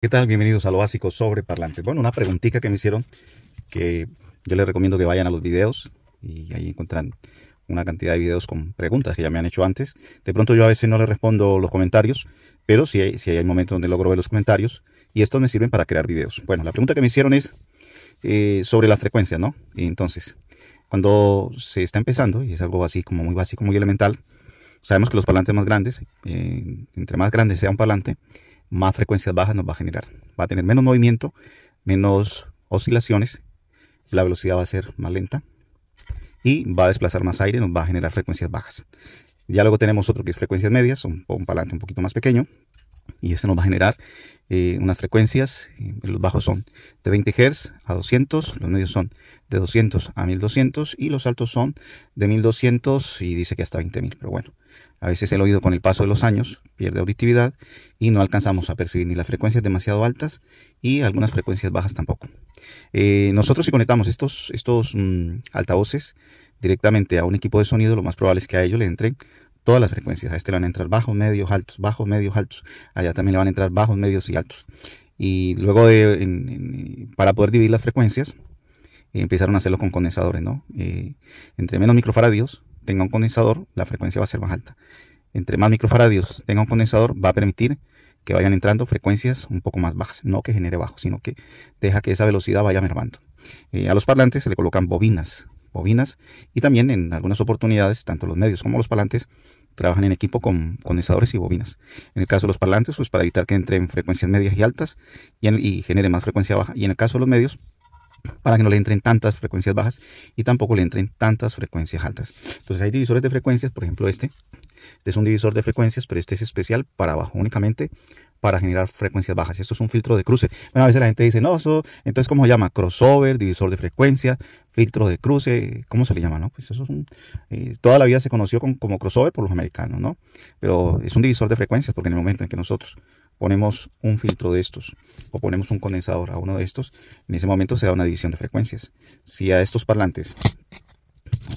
¿Qué tal? Bienvenidos a lo básico sobre parlantes. Bueno, una preguntita que me hicieron que yo les recomiendo que vayan a los videos y ahí encuentran una cantidad de videos con preguntas que ya me han hecho antes. De pronto yo a veces no les respondo los comentarios, pero si hay, el momento donde logro ver los comentarios y estos me sirven para crear videos. Bueno, la pregunta que me hicieron es eh, sobre la frecuencia, ¿no? Y entonces, cuando se está empezando, y es algo así como muy básico, muy elemental, sabemos que los parlantes más grandes, eh, entre más grande sea un parlante, más frecuencias bajas nos va a generar. Va a tener menos movimiento, menos oscilaciones, la velocidad va a ser más lenta y va a desplazar más aire, nos va a generar frecuencias bajas. Ya luego tenemos otro que es frecuencias medias, un, un palante un poquito más pequeño, y este nos va a generar eh, unas frecuencias, eh, los bajos son de 20 Hz a 200, los medios son de 200 a 1200 y los altos son de 1200 y dice que hasta 20.000, pero bueno, a veces el oído con el paso de los años pierde auditividad y no alcanzamos a percibir ni las frecuencias demasiado altas y algunas frecuencias bajas tampoco. Eh, nosotros si conectamos estos, estos mm, altavoces directamente a un equipo de sonido, lo más probable es que a ellos le entren todas las frecuencias. A este le van a entrar bajos, medios, altos, bajos, medios, altos. Allá también le van a entrar bajos, medios y altos. Y luego, para poder dividir las frecuencias, eh, empezaron a hacerlo con condensadores, ¿no? Eh, entre menos microfaradios tenga un condensador, la frecuencia va a ser más alta. Entre más microfaradios tenga un condensador, va a permitir que vayan entrando frecuencias un poco más bajas, no que genere bajos, sino que deja que esa velocidad vaya mermando. Eh, a los parlantes se le colocan bobinas, bobinas, y también en algunas oportunidades, tanto los medios como los parlantes trabajan en equipo con condensadores y bobinas. En el caso de los parlantes, pues para evitar que entren frecuencias medias y altas y, genere más frecuencia baja. Y en el caso de los medios, para que no le entren tantas frecuencias bajas y tampoco le entren tantas frecuencias altas. Entonces hay divisores de frecuencias, por ejemplo este, este es un divisor de frecuencias, pero este es especial para abajo únicamente para generar frecuencias bajas. Esto es un filtro de cruce. Bueno, a veces la gente dice, no, eso, entonces, ¿cómo se llama? Crossover, divisor de frecuencia, filtro de cruce, ¿cómo se le llama? No? Pues eso es un, eh, toda la vida se conoció como crossover por los americanos, ¿no? Pero es un divisor de frecuencias porque en el momento en que nosotros ponemos un filtro de estos o ponemos un condensador a uno de estos, en ese momento se da una división de frecuencias. Si a estos parlantes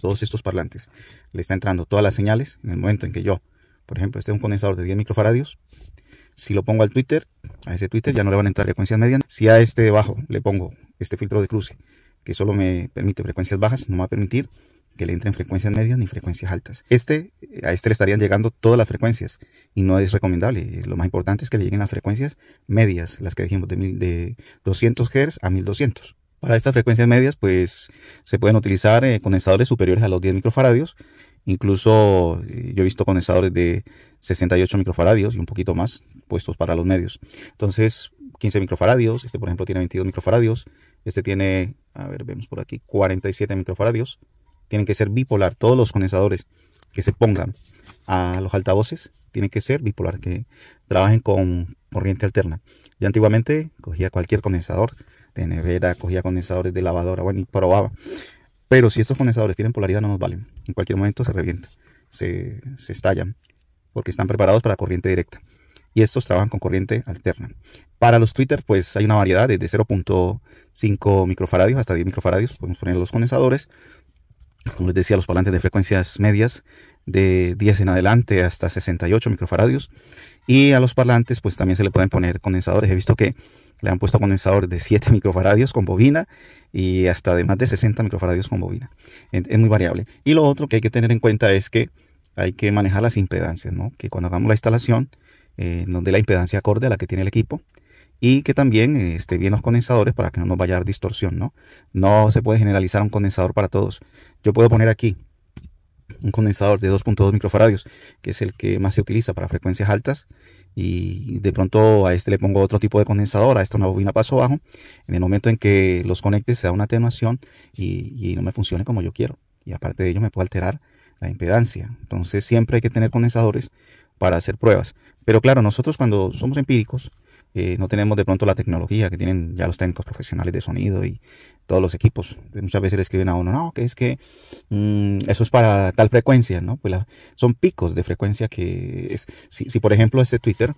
todos estos parlantes le está entrando todas las señales, en el momento en que yo, por ejemplo, este un condensador de 10 microfaradios, si lo pongo al Twitter, a ese Twitter ya no le van a entrar frecuencias medias. Si a este debajo le pongo este filtro de cruce, que solo me permite frecuencias bajas, no va a permitir que le entren frecuencias medias ni frecuencias altas. Este, a este le estarían llegando todas las frecuencias y no es recomendable. Eh, lo más importante es que le lleguen las frecuencias medias, las que dijimos de, de 200 Hz a 1200. Para estas frecuencias medias, pues se pueden utilizar eh, condensadores superiores a los 10 microfaradios. Incluso eh, yo he visto condensadores de 68 microfaradios y un poquito más puestos para los medios. Entonces, 15 microfaradios, este por ejemplo tiene 22 microfaradios, este tiene, a ver, vemos por aquí, 47 microfaradios. Tienen que ser bipolar, todos los condensadores que se pongan a los altavoces tienen que ser bipolar, que trabajen con corriente alterna. Yo antiguamente cogía cualquier condensador de nevera, cogía condensadores de lavadora, bueno, y probaba. Pero si estos condensadores tienen polaridad no nos valen. En cualquier momento se revienta, se, se estallan, porque están preparados para corriente directa. Y estos trabajan con corriente alterna. Para los Twitter, pues hay una variedad desde 0.5 microfaradios hasta 10 microfaradios. Podemos poner los condensadores. Como les decía, los parlantes de frecuencias medias de 10 en adelante hasta 68 microfaradios. Y a los parlantes, pues también se le pueden poner condensadores. He visto que le han puesto condensador de 7 microfaradios con bobina y hasta de más de 60 microfaradios con bobina. Es muy variable. Y lo otro que hay que tener en cuenta es que hay que manejar las impedancias, ¿no? Que cuando hagamos la instalación eh, nos dé la impedancia acorde a la que tiene el equipo y que también eh, esté bien los condensadores para que no nos vaya a dar distorsión, ¿no? No se puede generalizar un condensador para todos. Yo puedo poner aquí un condensador de 2.2 microfaradios, que es el que más se utiliza para frecuencias altas, y de pronto a este le pongo otro tipo de condensador, a esta una bobina paso abajo. en el momento en que los conectes se da una atenuación y, y no me funcione como yo quiero. Y aparte de ello me puede alterar la impedancia. Entonces siempre hay que tener condensadores para hacer pruebas. Pero claro, nosotros cuando somos empíricos, no tenemos de pronto la tecnología que tienen ya los técnicos profesionales de sonido y todos los equipos. Muchas veces le escriben a uno, no, que es que mm, eso es para tal frecuencia, ¿no? Pues son picos de frecuencia que es, si, por ejemplo este Twitter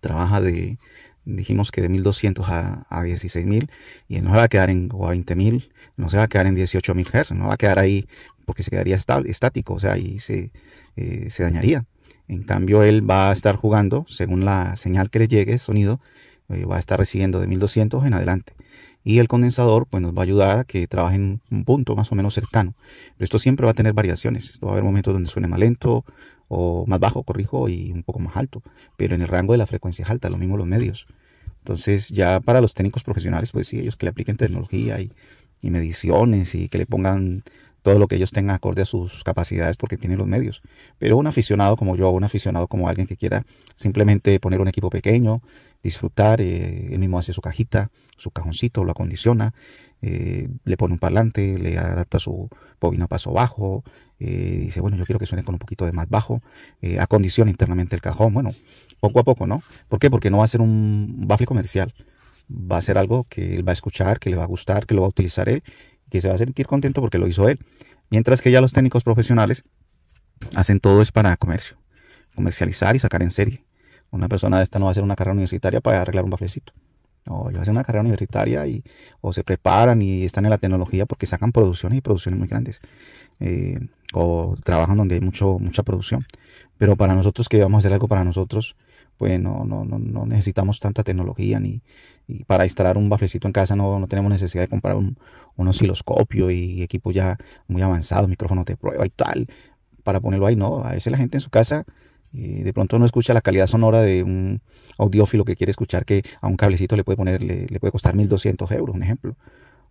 trabaja de, dijimos que de 1200 a, a 16000 y no se va a quedar en, o a 20000, no se va a quedar en 18000 Hz, no va a quedar ahí porque se quedaría estático, o sea, ahí se, eh, se dañaría. En cambio, él va a estar jugando, según la señal que le llegue, sonido, eh, va a estar recibiendo de 1200 en adelante. Y el condensador pues, nos va a ayudar a que trabaje en un punto más o menos cercano. Pero esto siempre va a tener variaciones. va a haber momentos donde suene más lento o más bajo, corrijo, y un poco más alto. Pero en el rango de la frecuencia es alta, lo mismo los medios. Entonces, ya para los técnicos profesionales, pues sí, ellos que le apliquen tecnología y, y mediciones y que le pongan todo lo que ellos tengan acorde a sus capacidades porque tienen los medios. Pero un aficionado como yo, un aficionado como alguien que quiera simplemente poner un equipo pequeño, disfrutar, eh, él mismo hace su cajita, su cajoncito, lo acondiciona, eh, le pone un parlante, le adapta su bobina a paso bajo, eh, dice, bueno, yo quiero que suene con un poquito de más bajo, acondiciona internamente el cajón, bueno, poco a poco, ¿no? ¿Por qué? Porque no va a ser un baffle comercial, va a ser algo que él va a escuchar, que le va a gustar, que lo va a utilizar él que se va a sentir contento porque lo hizo él. Mientras que ya los técnicos profesionales hacen todo es para comercio, comercializar y sacar en serie. Una persona de esta no va a hacer una carrera universitaria para arreglar un baflecito. No, ellos hacen una carrera universitaria y o se preparan y están en la tecnología porque sacan producciones y producciones muy grandes. Eh, o trabajan donde hay mucho, mucha producción. Pero para nosotros que vamos a hacer algo para nosotros, pues no, no, no, necesitamos tanta tecnología ni para instalar un baflecito en casa no, no tenemos necesidad de comprar un, osciloscopio y equipo ya muy avanzado, micrófonos de prueba y tal, para ponerlo ahí, no, a veces la gente en su casa y eh, de pronto no escucha la calidad sonora de un audiófilo que quiere escuchar que a un cablecito le puede poner, le, puede costar 1200 euros, un ejemplo.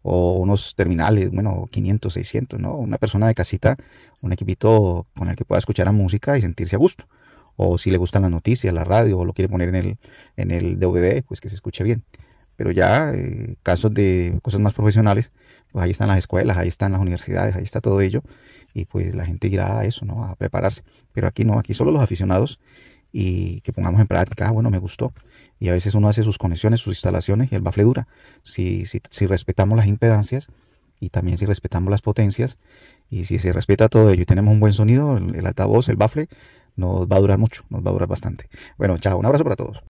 O unos terminales, bueno, 500, 600, ¿no? Una persona de casita, un equipito con el que pueda escuchar la música y sentirse a gusto o si le gustan las noticias, la radio, o lo quiere poner en el, en el DVD, pues que se escuche bien. Pero ya eh, casos de cosas más profesionales, pues ahí están las escuelas, ahí están las universidades, ahí está todo ello, y pues la gente irá a eso, ¿no? A prepararse. Pero aquí no, aquí solo los aficionados y que pongamos en práctica, ah, bueno, me gustó. Y a veces uno hace sus conexiones, sus instalaciones y el bafle dura. Si, respetamos las impedancias y también si respetamos las potencias y si se respeta todo ello y tenemos un buen sonido, el, el altavoz, el bafle, nos va a durar mucho, nos va a durar bastante. Bueno, chao, un abrazo para todos.